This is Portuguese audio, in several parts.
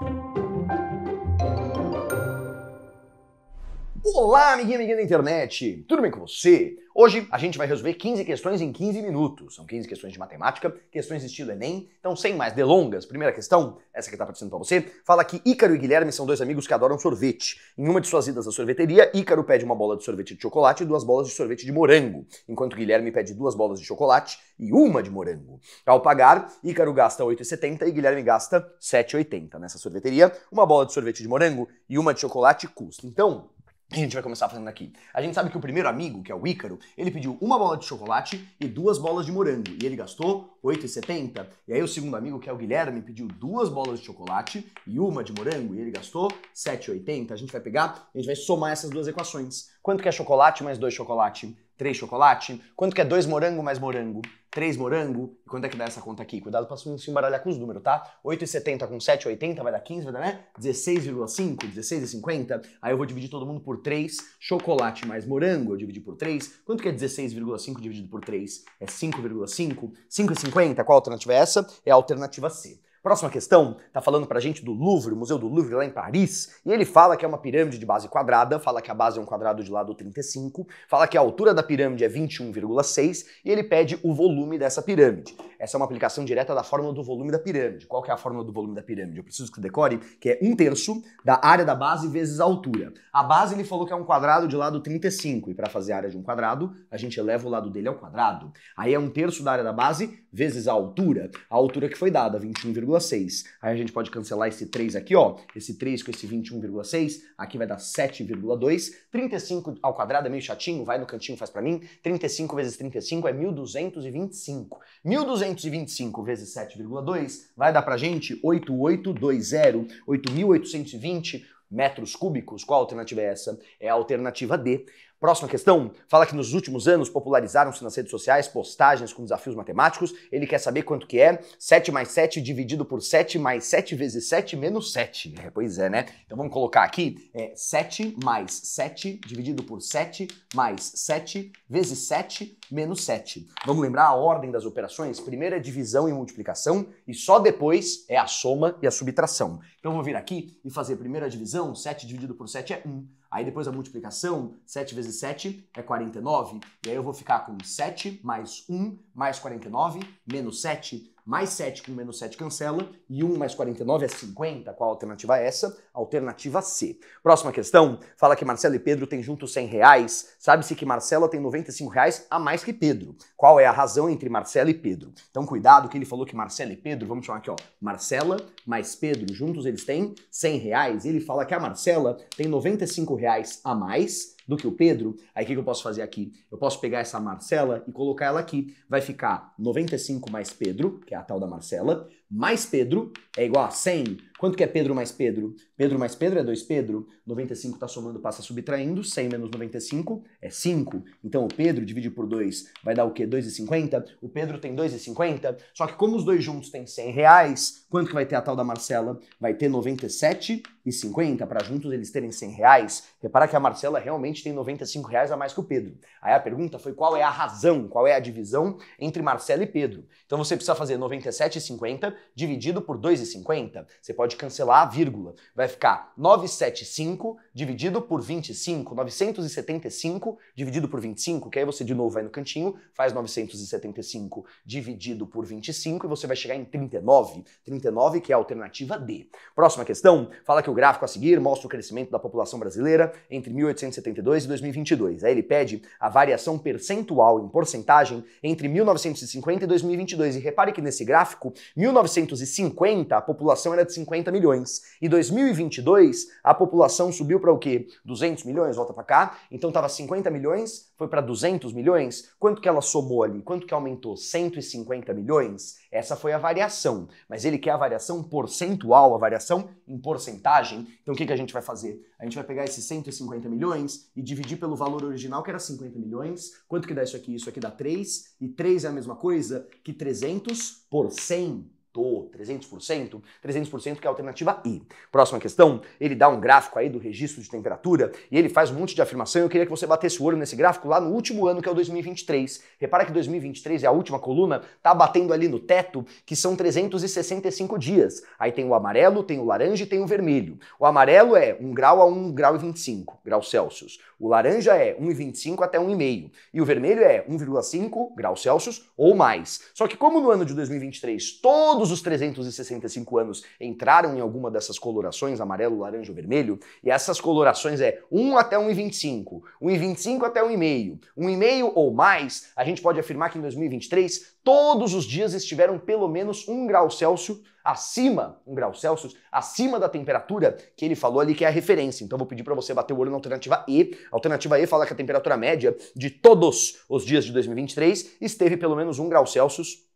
Thank you. Olá, amiguinho amiguinha da internet! Tudo bem com você? Hoje a gente vai resolver 15 questões em 15 minutos. São 15 questões de matemática, questões estilo Enem. Então, sem mais delongas, primeira questão, essa que está aparecendo para você, fala que Ícaro e Guilherme são dois amigos que adoram sorvete. Em uma de suas idas à sorveteria, Ícaro pede uma bola de sorvete de chocolate e duas bolas de sorvete de morango, enquanto Guilherme pede duas bolas de chocolate e uma de morango. Ao pagar, Ícaro gasta 8,70 e Guilherme gasta 7,80 nessa sorveteria. Uma bola de sorvete de morango e uma de chocolate custa. Então, a gente vai começar fazendo aqui. A gente sabe que o primeiro amigo, que é o Ícaro, ele pediu uma bola de chocolate e duas bolas de morango, e ele gastou 8,70. E aí o segundo amigo, que é o Guilherme, pediu duas bolas de chocolate e uma de morango, e ele gastou 7,80. A gente vai pegar, a gente vai somar essas duas equações. Quanto que é chocolate mais dois chocolate? três chocolate? Quanto que é dois morango mais morango? Três morango? E quanto é que dá essa conta aqui? Cuidado pra não se embaralhar com os números, tá? 8,70 com 7,80 vai dar 15, vai dar, né? 16,5, 16,50. Aí eu vou dividir todo mundo por 3. Chocolate mais morango eu dividi por 3. Quanto que é 16,5 dividido por 3? É 5,5. 5,50, qual alternativa é essa? É a alternativa C. Próxima questão, tá falando pra gente do Louvre, o Museu do Louvre lá em Paris, e ele fala que é uma pirâmide de base quadrada, fala que a base é um quadrado de lado 35, fala que a altura da pirâmide é 21,6 e ele pede o volume dessa pirâmide. Essa é uma aplicação direta da fórmula do volume da pirâmide. Qual que é a fórmula do volume da pirâmide? Eu preciso que decore, que é um terço da área da base vezes a altura. A base ele falou que é um quadrado de lado 35, e para fazer a área de um quadrado, a gente eleva o lado dele ao quadrado. Aí é um terço da área da base vezes a altura, a altura que foi dada, 21,6. Aí a gente pode cancelar esse 3 aqui, ó, esse 3 com esse 21,6, aqui vai dar 7,2. 35 ao quadrado é meio chatinho, vai no cantinho, faz para mim. 35 vezes 35 é 1225. 1225 825 vezes 7,2 vai dar pra gente 8820, 8.820 metros cúbicos. Qual alternativa é essa? É a alternativa D. Próxima questão, fala que nos últimos anos popularizaram-se nas redes sociais postagens com desafios matemáticos. Ele quer saber quanto que é 7 mais 7 dividido por 7 mais 7 vezes 7 menos 7. É, pois é, né? Então vamos colocar aqui é, 7 mais 7 dividido por 7 mais 7 vezes 7 menos 7. Vamos lembrar a ordem das operações? Primeiro é divisão e multiplicação e só depois é a soma e a subtração. Então vou vir aqui e fazer primeiro a divisão, 7 dividido por 7 é 1. Aí depois a multiplicação, 7 vezes 7 é 49. E aí eu vou ficar com 7 mais 1 mais 49 menos 7 mais 7 com menos 7 cancela, e 1 mais 49 é 50. Qual a alternativa é essa? Alternativa C. Próxima questão, fala que Marcelo e Pedro têm juntos 100 reais. Sabe-se que Marcela tem 95 reais a mais que Pedro. Qual é a razão entre Marcela e Pedro? Então cuidado que ele falou que Marcela e Pedro, vamos chamar aqui, ó, Marcela mais Pedro, juntos eles têm 100 reais. Ele fala que a Marcela tem 95 reais a mais, do que o Pedro, aí o que, que eu posso fazer aqui? Eu posso pegar essa Marcela e colocar ela aqui. Vai ficar 95 mais Pedro, que é a tal da Marcela, mais Pedro é igual a 100. Quanto que é Pedro mais Pedro? Pedro mais Pedro é 2 Pedro. 95 está somando, passa subtraindo. 100 menos 95 é 5. Então o Pedro divide por 2 vai dar o quê? 2,50? O Pedro tem 2,50. Só que como os dois juntos têm 100 reais, quanto que vai ter a tal da Marcela? Vai ter 97,50 para juntos eles terem 100 reais. Repara que a Marcela realmente tem 95 reais a mais que o Pedro. Aí a pergunta foi qual é a razão, qual é a divisão entre Marcela e Pedro. Então você precisa fazer 97,50 dividido por 2,50, você pode cancelar a vírgula. Vai ficar 975 dividido por 25, 975 dividido por 25, que aí você de novo vai no cantinho, faz 975 dividido por 25 e você vai chegar em 39. 39 que é a alternativa D. Próxima questão, fala que o gráfico a seguir mostra o crescimento da população brasileira entre 1872 e 2022. Aí ele pede a variação percentual em porcentagem entre 1950 e 2022. E repare que nesse gráfico, 1950 a população era de 50 milhões e 2022 a população subiu para para o quê? 200 milhões, volta para cá. Então estava 50 milhões, foi para 200 milhões. Quanto que ela somou ali? Quanto que aumentou? 150 milhões? Essa foi a variação. Mas ele quer a variação percentual, a variação em porcentagem. Então o que, que a gente vai fazer? A gente vai pegar esses 150 milhões e dividir pelo valor original, que era 50 milhões. Quanto que dá isso aqui? Isso aqui dá 3. E 3 é a mesma coisa que 300 por 100 aumentou 300%, 300% que é a alternativa I. Próxima questão, ele dá um gráfico aí do registro de temperatura e ele faz um monte de afirmação. Eu queria que você batesse o olho nesse gráfico lá no último ano, que é o 2023. Repara que 2023 é a última coluna, tá batendo ali no teto, que são 365 dias. Aí tem o amarelo, tem o laranja e tem o vermelho. O amarelo é 1 grau a 1 grau e 25 graus Celsius. O laranja é 1,25 até 1,5 e o vermelho é 1,5 graus Celsius ou mais. Só que como no ano de 2023 todos os 365 anos entraram em alguma dessas colorações, amarelo, laranja ou vermelho, e essas colorações é 1 até 1,25, 1,25 até 1,5, 1,5 ou mais, a gente pode afirmar que em 2023 todos os dias estiveram pelo menos um grau Celsius acima, um grau Celsius acima da temperatura que ele falou ali que é a referência. Então vou pedir para você bater o olho na alternativa E. A alternativa E fala que a temperatura média de todos os dias de 2023 esteve pelo menos um grau Celsius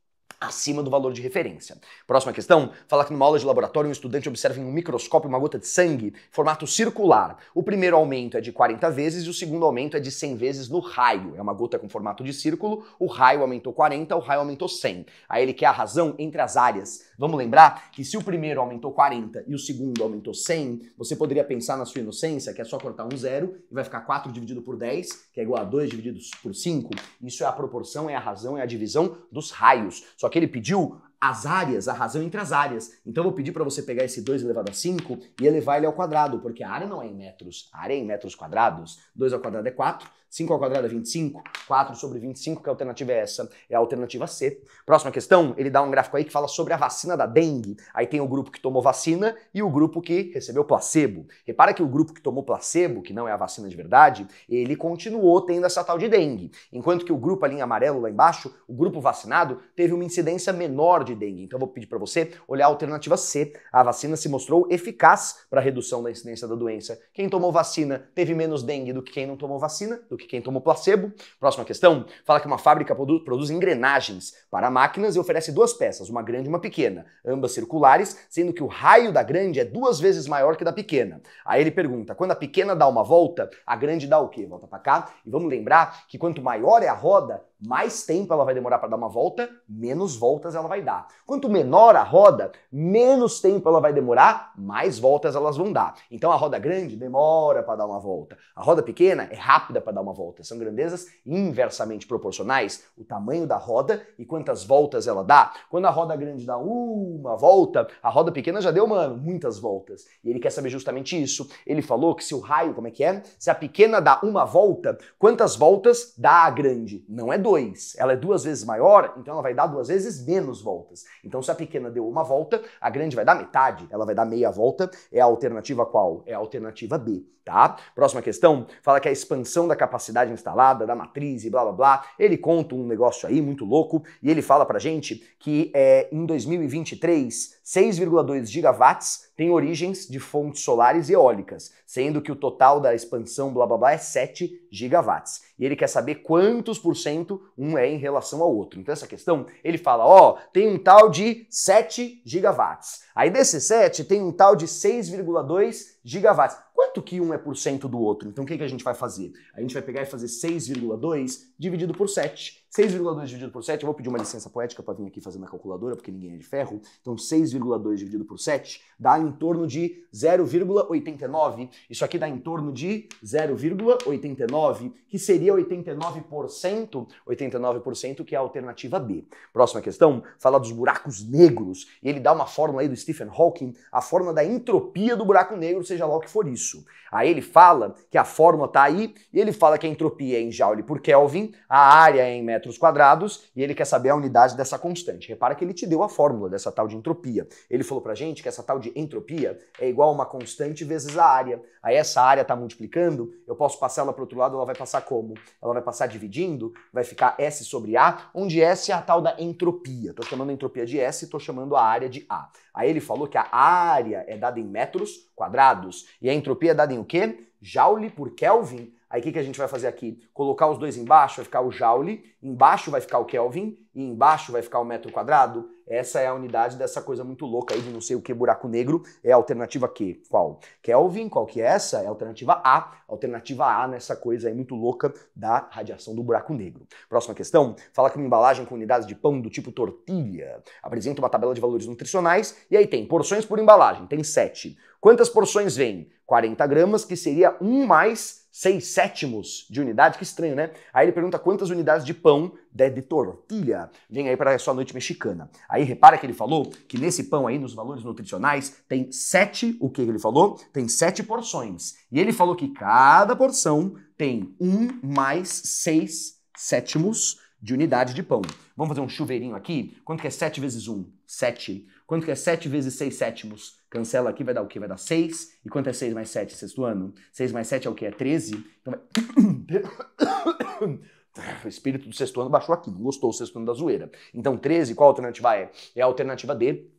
acima do valor de referência. Próxima questão fala que numa aula de laboratório um estudante observa em um microscópio uma gota de sangue, formato circular. O primeiro aumento é de 40 vezes e o segundo aumento é de 100 vezes no raio. É uma gota com formato de círculo, o raio aumentou 40, o raio aumentou 100. Aí ele quer a razão entre as áreas. Vamos lembrar que se o primeiro aumentou 40 e o segundo aumentou 100, você poderia pensar na sua inocência que é só cortar um zero e vai ficar 4 dividido por 10, que é igual a 2 dividido por 5. Isso é a proporção, é a razão, é a divisão dos raios. Só que ele pediu? As áreas, a razão entre as áreas. Então eu vou pedir para você pegar esse 2 elevado a 5 e elevar ele ao quadrado, porque a área não é em metros, a área é em metros quadrados. 2 ao quadrado é 4, 5 ao quadrado é 25, 4 sobre 25, que alternativa é essa, é a alternativa C. Próxima questão, ele dá um gráfico aí que fala sobre a vacina da dengue. Aí tem o grupo que tomou vacina e o grupo que recebeu placebo. Repara que o grupo que tomou placebo, que não é a vacina de verdade, ele continuou tendo essa tal de dengue. Enquanto que o grupo ali em amarelo, lá embaixo, o grupo vacinado, teve uma incidência menor de dengue. Então eu vou pedir para você olhar a alternativa C. A vacina se mostrou eficaz para redução da incidência da doença. Quem tomou vacina teve menos dengue do que quem não tomou vacina, do que que quem tomou placebo. Próxima questão fala que uma fábrica produ produz engrenagens para máquinas e oferece duas peças, uma grande e uma pequena, ambas circulares, sendo que o raio da grande é duas vezes maior que da pequena. Aí ele pergunta: quando a pequena dá uma volta, a grande dá o quê? Volta para cá. E vamos lembrar que quanto maior é a roda, mais tempo ela vai demorar para dar uma volta, menos voltas ela vai dar. Quanto menor a roda, menos tempo ela vai demorar, mais voltas elas vão dar. Então a roda grande demora para dar uma volta. A roda pequena é rápida para dar uma uma volta. São grandezas inversamente proporcionais. O tamanho da roda e quantas voltas ela dá. Quando a roda grande dá uma volta, a roda pequena já deu, mano, muitas voltas. E ele quer saber justamente isso. Ele falou que se o raio, como é que é? Se a pequena dá uma volta, quantas voltas dá a grande? Não é dois. Ela é duas vezes maior, então ela vai dar duas vezes menos voltas. Então, se a pequena deu uma volta, a grande vai dar metade. Ela vai dar meia volta. É a alternativa qual? É a alternativa B, tá? Próxima questão fala que a expansão da capacidade capacidade instalada da matriz e blá blá blá. Ele conta um negócio aí muito louco e ele fala pra gente que é, em 2023, 6,2 gigawatts tem origens de fontes solares e eólicas, sendo que o total da expansão blá blá blá é 7 gigawatts. E ele quer saber quantos por cento um é em relação ao outro. Então essa questão, ele fala, ó, oh, tem um tal de 7 gigawatts. Aí desse 7 tem um tal de 6,2 gigawatts. Certo que um é por cento do outro, então o que, que a gente vai fazer? A gente vai pegar e fazer 6,2 dividido por 7, 6,2 dividido por 7, eu vou pedir uma licença poética para vir aqui fazer na calculadora, porque ninguém é de ferro. Então 6,2 dividido por 7 dá em torno de 0,89. Isso aqui dá em torno de 0,89, que seria 89%, 89% que é a alternativa B. Próxima questão, fala dos buracos negros, e ele dá uma fórmula aí do Stephen Hawking, a fórmula da entropia do buraco negro, seja lá o que for isso. Aí ele fala que a fórmula tá aí, e ele fala que a entropia é em joule por Kelvin, a área é em metro metros quadrados e ele quer saber a unidade dessa constante. Repara que ele te deu a fórmula dessa tal de entropia. Ele falou pra gente que essa tal de entropia é igual a uma constante vezes a área. Aí essa área tá multiplicando, eu posso passar ela pro outro lado, ela vai passar como? Ela vai passar dividindo, vai ficar S sobre A, onde S é a tal da entropia. Tô chamando a entropia de S, tô chamando a área de A. Aí ele falou que a área é dada em metros quadrados e a entropia é dada em o quê? Joule por Kelvin Aí o que, que a gente vai fazer aqui? Colocar os dois embaixo, vai ficar o joule, embaixo vai ficar o Kelvin e embaixo vai ficar o metro quadrado. Essa é a unidade dessa coisa muito louca aí de não sei o que buraco negro. É a alternativa que? Qual? Kelvin, qual que é essa? É a alternativa A. Alternativa A nessa coisa aí muito louca da radiação do buraco negro. Próxima questão. Fala que uma embalagem com unidades de pão do tipo tortilha apresenta uma tabela de valores nutricionais e aí tem porções por embalagem, tem sete Quantas porções vêm? 40 gramas, que seria 1 mais 6 sétimos de unidade. Que estranho, né? Aí ele pergunta quantas unidades de pão de, de tortilha vem aí para a sua noite mexicana. Aí repara que ele falou que nesse pão aí, nos valores nutricionais, tem 7, o que ele falou? Tem 7 porções. E ele falou que cada porção tem 1 mais 6 sétimos de unidade de pão. Vamos fazer um chuveirinho aqui. Quanto que é 7 vezes 1? 7. Quanto que é 7 vezes 6 sétimos? Cancela aqui, vai dar o quê? Vai dar 6. E quanto é 6 mais 7, sexto ano? 6 mais 7 é o quê? É 13. Então vai... O espírito do sexto ano baixou aqui, não gostou o sexto ano da zoeira. Então 13, qual alternativa é? É a alternativa D,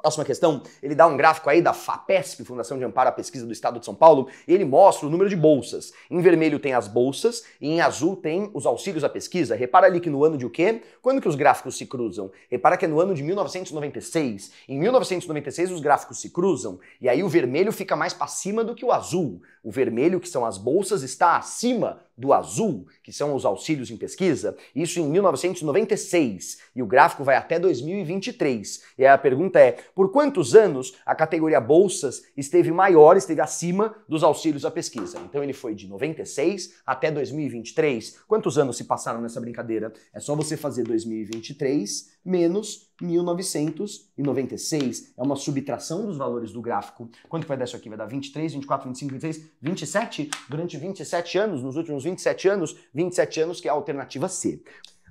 Próxima questão, ele dá um gráfico aí da FAPESP, Fundação de Amparo à Pesquisa do Estado de São Paulo, e ele mostra o número de bolsas. Em vermelho tem as bolsas e em azul tem os auxílios à pesquisa. Repara ali que no ano de o quê? Quando que os gráficos se cruzam? Repara que é no ano de 1996. Em 1996 os gráficos se cruzam e aí o vermelho fica mais para cima do que o azul. O vermelho, que são as bolsas, está acima do azul, que são os auxílios em pesquisa, isso em 1996, e o gráfico vai até 2023. E a pergunta é: por quantos anos a categoria bolsas esteve maior, esteve acima dos auxílios à pesquisa? Então ele foi de 96 até 2023. Quantos anos se passaram nessa brincadeira? É só você fazer 2023 menos 1996. É uma subtração dos valores do gráfico. Quanto vai dar isso aqui? Vai dar 23, 24, 25, 26, 27? Durante 27 anos, nos últimos 27 anos, 27 anos que é a alternativa C.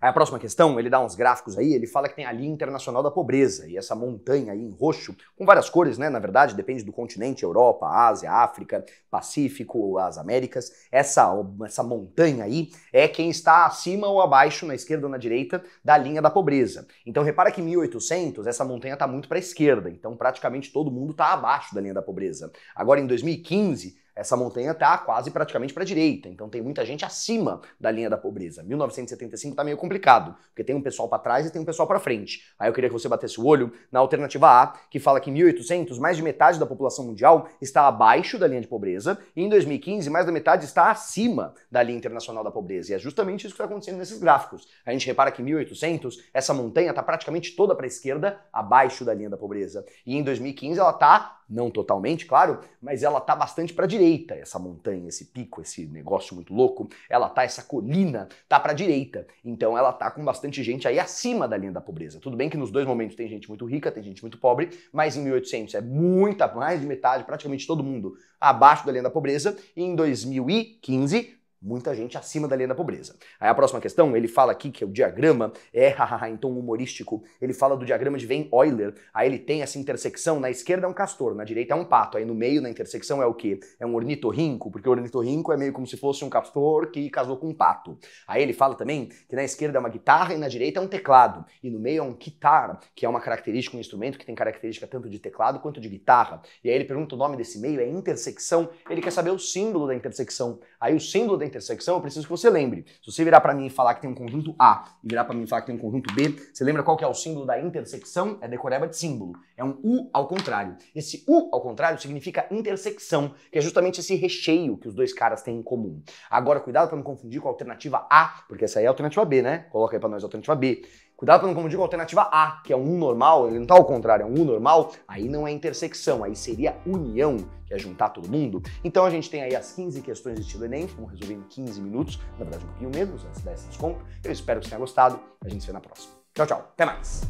Aí a próxima questão, ele dá uns gráficos aí, ele fala que tem a linha internacional da pobreza, e essa montanha aí em roxo, com várias cores, né? Na verdade, depende do continente, Europa, Ásia, África, Pacífico, as Américas. Essa, essa montanha aí é quem está acima ou abaixo, na esquerda ou na direita, da linha da pobreza. Então repara que em 1800, essa montanha está muito para a esquerda, então praticamente todo mundo está abaixo da linha da pobreza. Agora em 2015, essa montanha está quase praticamente para a direita, então tem muita gente acima da linha da pobreza. 1975 está meio complicado, porque tem um pessoal para trás e tem um pessoal para frente. Aí eu queria que você batesse o olho na alternativa A, que fala que em 1800 mais de metade da população mundial está abaixo da linha de pobreza e em 2015 mais da metade está acima da linha internacional da pobreza. E é justamente isso que está acontecendo nesses gráficos. A gente repara que em 1800 essa montanha está praticamente toda para a esquerda, abaixo da linha da pobreza. E em 2015 ela está não totalmente, claro, mas ela está bastante para a direita, essa montanha, esse pico, esse negócio muito louco, ela tá essa colina, tá para a direita. Então ela tá com bastante gente aí acima da linha da pobreza. Tudo bem que nos dois momentos tem gente muito rica, tem gente muito pobre, mas em 1800 é muita, mais de metade, praticamente todo mundo abaixo da linha da pobreza, e em 2015 muita gente acima da linha da pobreza. Aí a próxima questão, ele fala aqui que o diagrama é em então tom humorístico, ele fala do diagrama de Venn Euler, aí ele tem essa intersecção, na esquerda é um castor, na direita é um pato, aí no meio, na intersecção, é o quê? É um ornitorrinco, porque o ornitorrinco é meio como se fosse um castor que casou com um pato. Aí ele fala também que na esquerda é uma guitarra e na direita é um teclado, e no meio é um guitar, que é uma característica, um instrumento que tem característica tanto de teclado quanto de guitarra. E aí ele pergunta o nome desse meio, é intersecção, ele quer saber o símbolo da intersecção. Aí o símbolo da intersecção, eu preciso que você lembre. Se você virar para mim e falar que tem um conjunto A e virar para mim e falar que tem um conjunto B, você lembra qual que é o símbolo da intersecção? É decoreba de símbolo. É um U ao contrário. Esse U ao contrário significa intersecção, que é justamente esse recheio que os dois caras têm em comum. Agora, cuidado para não confundir com a alternativa A, porque essa aí é a alternativa B, né? Coloca aí para nós a alternativa B. Cuidado para não confundir com a alternativa A, que é um normal, ele não está ao contrário, é um normal, aí não é intersecção, aí seria união, que é juntar todo mundo. Então a gente tem aí as 15 questões de estilo Enem, vamos resolver em 15 minutos, na verdade um pouquinho menos, antes desse desconto. Eu espero que você tenha gostado, a gente se vê na próxima. Tchau, tchau, até mais!